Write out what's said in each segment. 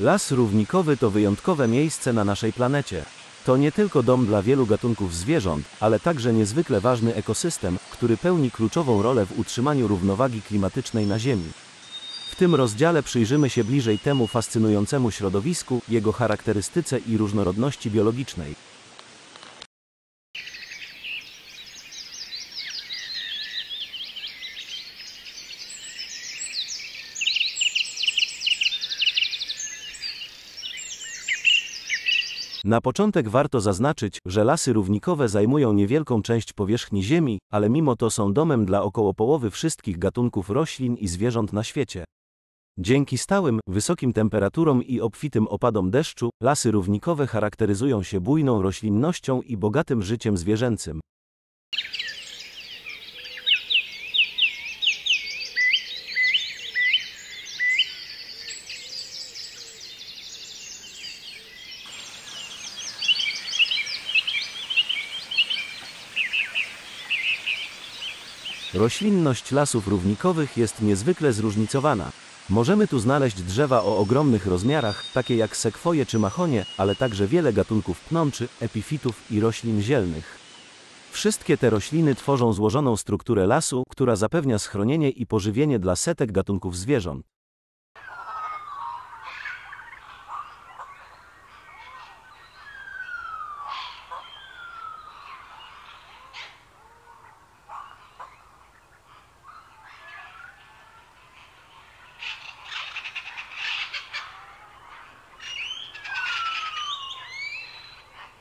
Las równikowy to wyjątkowe miejsce na naszej planecie. To nie tylko dom dla wielu gatunków zwierząt, ale także niezwykle ważny ekosystem, który pełni kluczową rolę w utrzymaniu równowagi klimatycznej na Ziemi. W tym rozdziale przyjrzymy się bliżej temu fascynującemu środowisku, jego charakterystyce i różnorodności biologicznej. Na początek warto zaznaczyć, że lasy równikowe zajmują niewielką część powierzchni Ziemi, ale mimo to są domem dla około połowy wszystkich gatunków roślin i zwierząt na świecie. Dzięki stałym, wysokim temperaturom i obfitym opadom deszczu, lasy równikowe charakteryzują się bujną roślinnością i bogatym życiem zwierzęcym. Roślinność lasów równikowych jest niezwykle zróżnicowana. Możemy tu znaleźć drzewa o ogromnych rozmiarach, takie jak sekwoje czy mahonie, ale także wiele gatunków pnączy, epifitów i roślin zielnych. Wszystkie te rośliny tworzą złożoną strukturę lasu, która zapewnia schronienie i pożywienie dla setek gatunków zwierząt.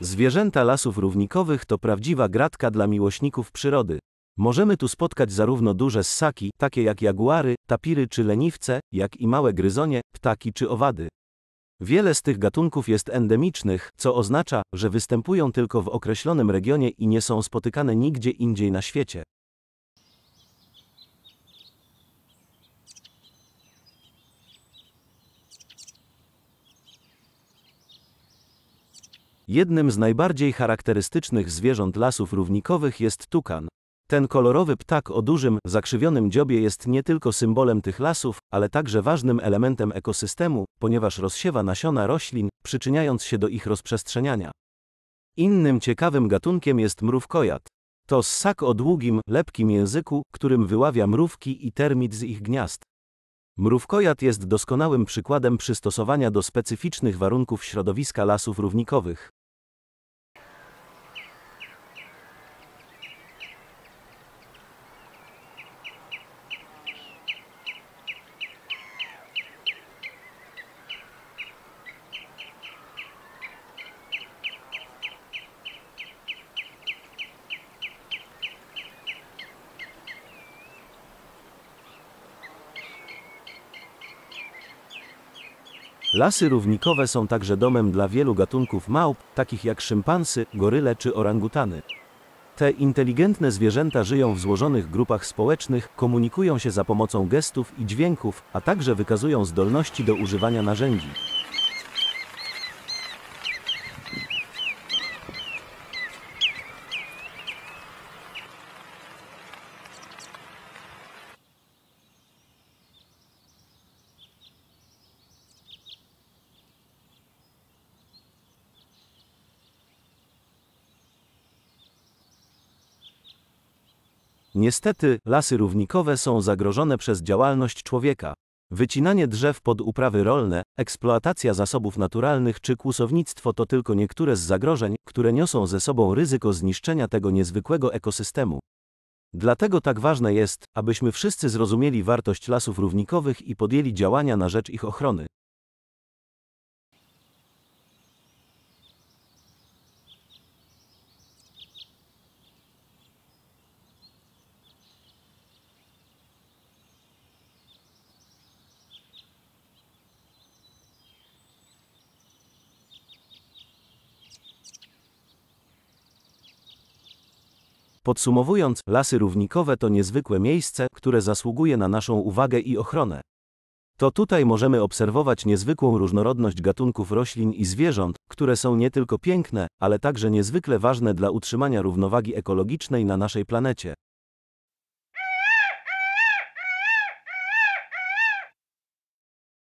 Zwierzęta lasów równikowych to prawdziwa gratka dla miłośników przyrody. Możemy tu spotkać zarówno duże ssaki, takie jak jaguary, tapiry czy leniwce, jak i małe gryzonie, ptaki czy owady. Wiele z tych gatunków jest endemicznych, co oznacza, że występują tylko w określonym regionie i nie są spotykane nigdzie indziej na świecie. Jednym z najbardziej charakterystycznych zwierząt lasów równikowych jest tukan. Ten kolorowy ptak o dużym, zakrzywionym dziobie jest nie tylko symbolem tych lasów, ale także ważnym elementem ekosystemu, ponieważ rozsiewa nasiona roślin, przyczyniając się do ich rozprzestrzeniania. Innym ciekawym gatunkiem jest mrówkojad. To ssak o długim, lepkim języku, którym wyławia mrówki i termit z ich gniazd. Mrówkojad jest doskonałym przykładem przystosowania do specyficznych warunków środowiska lasów równikowych. Lasy równikowe są także domem dla wielu gatunków małp, takich jak szympansy, goryle czy orangutany. Te inteligentne zwierzęta żyją w złożonych grupach społecznych, komunikują się za pomocą gestów i dźwięków, a także wykazują zdolności do używania narzędzi. Niestety, lasy równikowe są zagrożone przez działalność człowieka. Wycinanie drzew pod uprawy rolne, eksploatacja zasobów naturalnych czy kłusownictwo to tylko niektóre z zagrożeń, które niosą ze sobą ryzyko zniszczenia tego niezwykłego ekosystemu. Dlatego tak ważne jest, abyśmy wszyscy zrozumieli wartość lasów równikowych i podjęli działania na rzecz ich ochrony. Podsumowując, lasy równikowe to niezwykłe miejsce, które zasługuje na naszą uwagę i ochronę. To tutaj możemy obserwować niezwykłą różnorodność gatunków roślin i zwierząt, które są nie tylko piękne, ale także niezwykle ważne dla utrzymania równowagi ekologicznej na naszej planecie.